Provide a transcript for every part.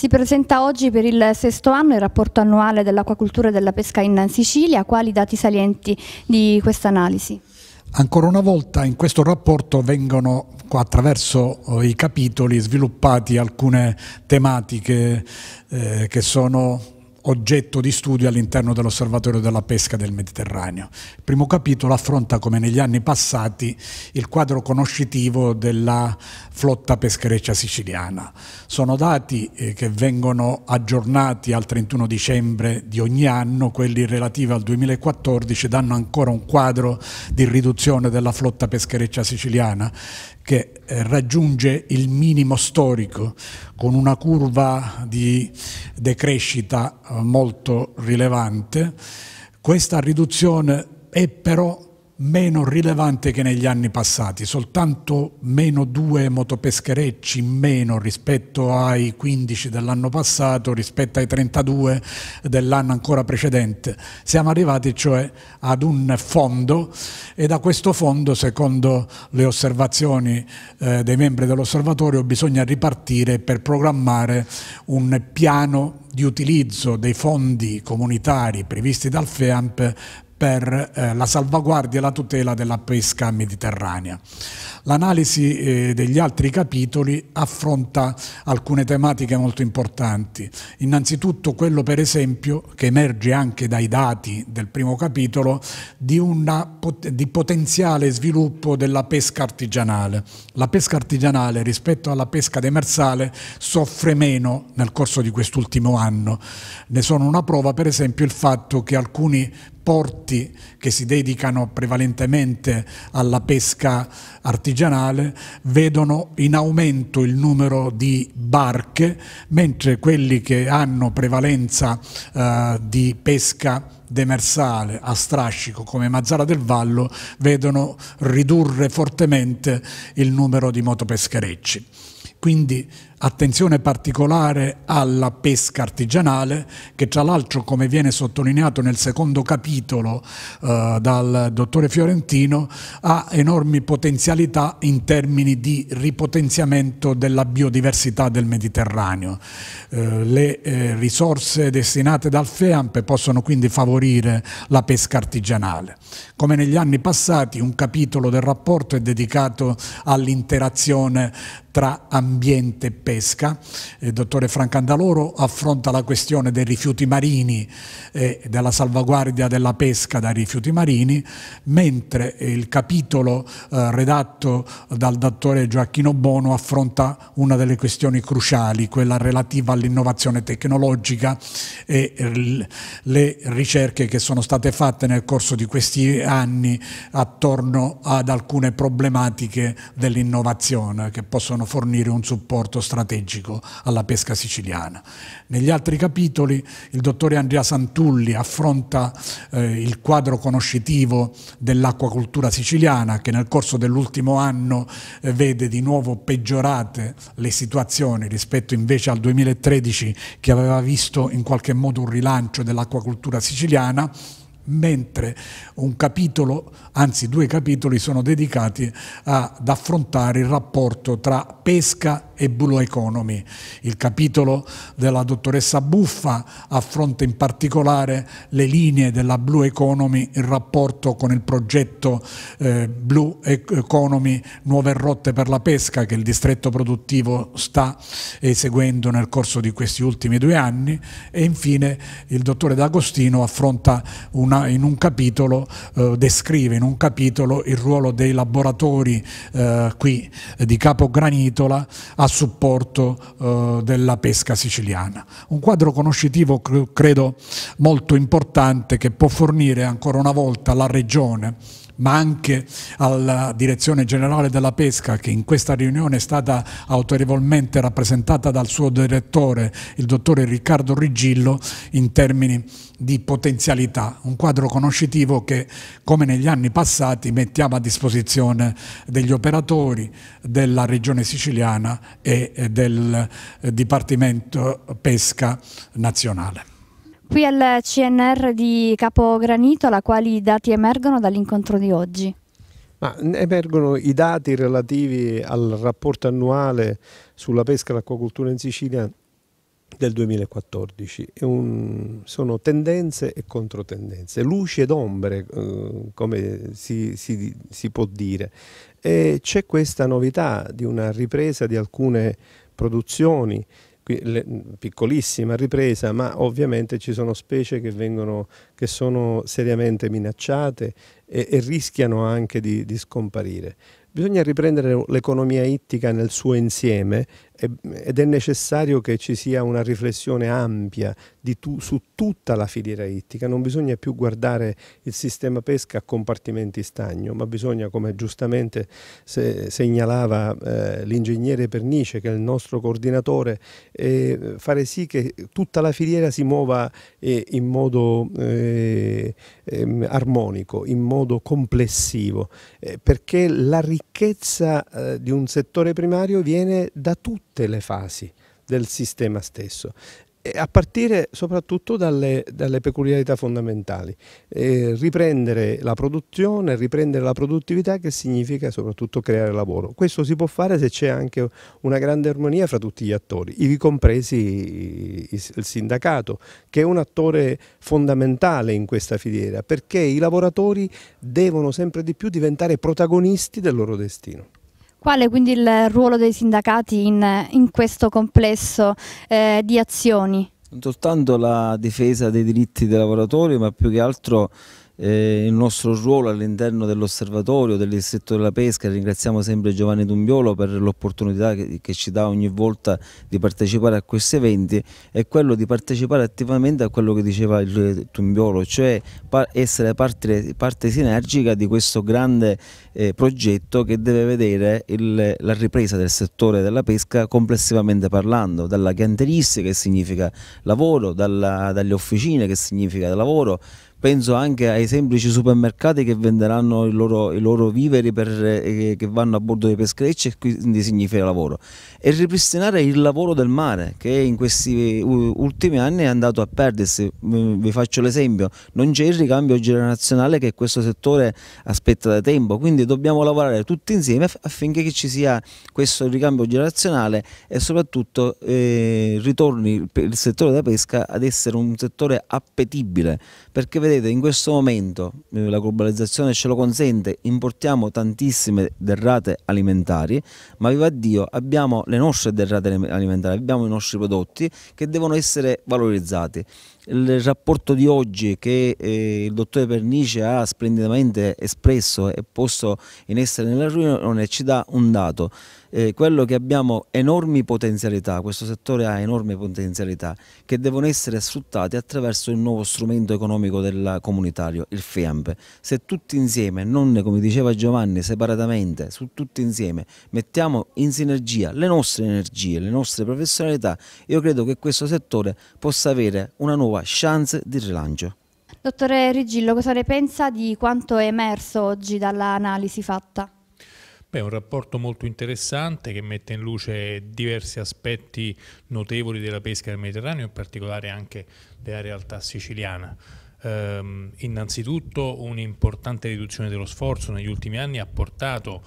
Si presenta oggi per il sesto anno il rapporto annuale dell'acquacultura e della pesca in Sicilia. Quali i dati salienti di questa analisi? Ancora una volta in questo rapporto vengono attraverso eh, i capitoli sviluppati alcune tematiche eh, che sono oggetto di studio all'interno dell'Osservatorio della Pesca del Mediterraneo. Il primo capitolo affronta come negli anni passati il quadro conoscitivo della flotta peschereccia siciliana. Sono dati eh, che vengono aggiornati al 31 dicembre di ogni anno, quelli relativi al 2014 danno ancora un quadro di riduzione della flotta peschereccia siciliana che eh, raggiunge il minimo storico con una curva di decrescita molto rilevante. Questa riduzione è però meno rilevante che negli anni passati, soltanto meno due motopescherecci in meno rispetto ai 15 dell'anno passato, rispetto ai 32 dell'anno ancora precedente. Siamo arrivati cioè ad un fondo e da questo fondo, secondo le osservazioni eh, dei membri dell'osservatorio, bisogna ripartire per programmare un piano di utilizzo dei fondi comunitari previsti dal FEAMP per eh, la salvaguardia e la tutela della pesca mediterranea. L'analisi eh, degli altri capitoli affronta alcune tematiche molto importanti. Innanzitutto quello per esempio che emerge anche dai dati del primo capitolo di, una, di potenziale sviluppo della pesca artigianale. La pesca artigianale rispetto alla pesca demersale soffre meno nel corso di quest'ultimo anno. Ne sono una prova per esempio il fatto che alcuni porti che si dedicano prevalentemente alla pesca artigianale vedono in aumento il numero di barche, mentre quelli che hanno prevalenza eh, di pesca demersale a strascico come Mazzara del Vallo vedono ridurre fortemente il numero di motopescherecci. Quindi attenzione particolare alla pesca artigianale che tra l'altro come viene sottolineato nel secondo capitolo eh, dal dottore Fiorentino ha enormi potenzialità in termini di ripotenziamento della biodiversità del Mediterraneo. Eh, le eh, risorse destinate dal FEAMP possono quindi favorire la pesca artigianale. Come negli anni passati un capitolo del rapporto è dedicato all'interazione tra ambiente e pesca pesca. Il eh, dottore Andaloro affronta la questione dei rifiuti marini e eh, della salvaguardia della pesca dai rifiuti marini, mentre il capitolo eh, redatto dal dottore Gioacchino Bono affronta una delle questioni cruciali, quella relativa all'innovazione tecnologica e le ricerche che sono state fatte nel corso di questi anni attorno ad alcune problematiche dell'innovazione che possono fornire un supporto strategico strategico alla pesca siciliana. Negli altri capitoli il dottore Andrea Santulli affronta eh, il quadro conoscitivo dell'acquacultura siciliana che nel corso dell'ultimo anno eh, vede di nuovo peggiorate le situazioni rispetto invece al 2013 che aveva visto in qualche modo un rilancio dell'acquacultura siciliana mentre un capitolo, anzi due capitoli, sono dedicati ad affrontare il rapporto tra pesca e Blue Economy. Il capitolo della dottoressa Buffa affronta in particolare le linee della Blue Economy in rapporto con il progetto eh, Blue Economy Nuove Rotte per la Pesca che il distretto produttivo sta eseguendo nel corso di questi ultimi due anni e infine il dottore D'Agostino affronta una, in un capitolo, eh, descrive in un capitolo il ruolo dei laboratori eh, qui di Capogranitola a supporto eh, della pesca siciliana. Un quadro conoscitivo credo molto importante che può fornire ancora una volta la Regione ma anche alla Direzione Generale della Pesca che in questa riunione è stata autorevolmente rappresentata dal suo direttore, il dottore Riccardo Rigillo, in termini di potenzialità, un quadro conoscitivo che come negli anni passati mettiamo a disposizione degli operatori della Regione Siciliana e eh, del eh, Dipartimento Pesca Nazionale. Qui al CNR di Capogranitola, quali dati emergono dall'incontro di oggi? Ma emergono i dati relativi al rapporto annuale sulla pesca e l'acquacoltura in Sicilia del 2014. Un, sono tendenze e controtendenze, luci ed ombre, eh, come si, si, si può dire. E c'è questa novità di una ripresa di alcune produzioni, piccolissima ripresa, ma ovviamente ci sono specie che, vengono, che sono seriamente minacciate e, e rischiano anche di, di scomparire bisogna riprendere l'economia ittica nel suo insieme ed è necessario che ci sia una riflessione ampia tu, su tutta la filiera ittica, non bisogna più guardare il sistema pesca a compartimenti stagno, ma bisogna, come giustamente se, segnalava eh, l'ingegnere Pernice, che è il nostro coordinatore, eh, fare sì che tutta la filiera si muova eh, in modo eh, ehm, armonico, in modo complessivo, eh, perché la ricchezza eh, di un settore primario viene da tutti tutte le fasi del sistema stesso a partire soprattutto dalle, dalle peculiarità fondamentali, eh, riprendere la produzione, riprendere la produttività che significa soprattutto creare lavoro. Questo si può fare se c'è anche una grande armonia fra tutti gli attori, ivi compresi il sindacato, che è un attore fondamentale in questa filiera, perché i lavoratori devono sempre di più diventare protagonisti del loro destino. Quale quindi il ruolo dei sindacati in, in questo complesso eh, di azioni? Non soltanto la difesa dei diritti dei lavoratori, ma più che altro eh, il nostro ruolo all'interno dell'osservatorio del distretto della pesca. Ringraziamo sempre Giovanni Dumbiolo per l'opportunità che, che, ci dà ogni volta di partecipare a questi eventi è quello di partecipare attivamente a quello che diceva il Dumbiolo, cioè par essere parte, parte, sinergica di questo grande eh, progetto che deve vedere il, la ripresa del settore della pesca complessivamente parlando, dalla canteristica che significa lavoro, dalla, dalle officine che significa lavoro, penso anche ai semplici supermercati che venderanno i loro, i loro viveri per, eh, che vanno a bordo dei pescherecci e quindi significa lavoro. E ripristinare il lavoro del mare che in questi ultimi anni è andato a perdersi. Vi faccio l'esempio, non c'è il ricambio generazionale che questo settore aspetta da tempo, quindi dobbiamo lavorare tutti insieme affinché ci sia questo ricambio generazionale e soprattutto eh, ritorni il settore della pesca ad essere un settore appetibile perché vedete in questo momento eh, la globalizzazione ce lo consente, importiamo tantissime derrate alimentari, ma viva Dio abbiamo le nostre derrate alimentari, abbiamo i nostri prodotti che devono essere valorizzati il rapporto di oggi che eh, il dottore Pernice ha splendidamente espresso e posto in essere nella riunione ci dà un dato, eh, quello che abbiamo enormi potenzialità, questo settore ha enormi potenzialità che devono essere sfruttate attraverso il nuovo strumento economico del comunitario, il FEAMP. Se tutti insieme, non come diceva Giovanni separatamente, su tutti insieme mettiamo in sinergia le nostre energie, le nostre professionalità, io credo che questo settore possa avere una nuova nuova chance di rilancio. Dottore Rigillo, cosa ne pensa di quanto è emerso oggi dall'analisi fatta? Beh, è un rapporto molto interessante che mette in luce diversi aspetti notevoli della pesca del Mediterraneo, in particolare anche della realtà siciliana. Ehm, innanzitutto un'importante riduzione dello sforzo negli ultimi anni ha portato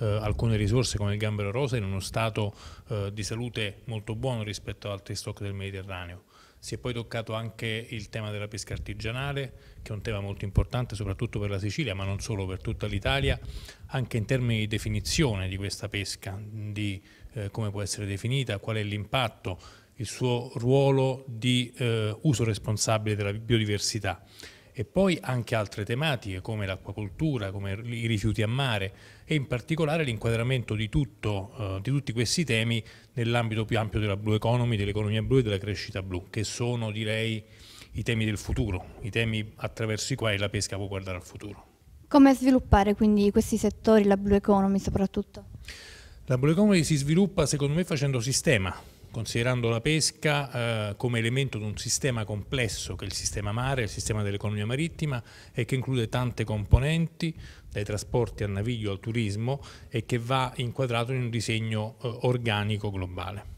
eh, alcune risorse come il gambero rosa in uno stato eh, di salute molto buono rispetto ad altri stock del Mediterraneo. Si è poi toccato anche il tema della pesca artigianale, che è un tema molto importante soprattutto per la Sicilia, ma non solo, per tutta l'Italia, anche in termini di definizione di questa pesca, di eh, come può essere definita, qual è l'impatto, il suo ruolo di eh, uso responsabile della biodiversità e poi anche altre tematiche come l'acquacoltura, come i rifiuti a mare e in particolare l'inquadramento di, tutto, eh, di tutti questi temi nell'ambito più ampio della blue economy, dell'economia blu e della crescita blu, che sono direi i temi del futuro, i temi attraverso i quali la pesca può guardare al futuro. Come sviluppare quindi questi settori, la blue economy soprattutto? La blue economy si sviluppa secondo me facendo sistema, considerando la pesca eh, come elemento di un sistema complesso che è il sistema mare, il sistema dell'economia marittima e che include tante componenti, dai trasporti al naviglio al turismo e che va inquadrato in un disegno eh, organico globale.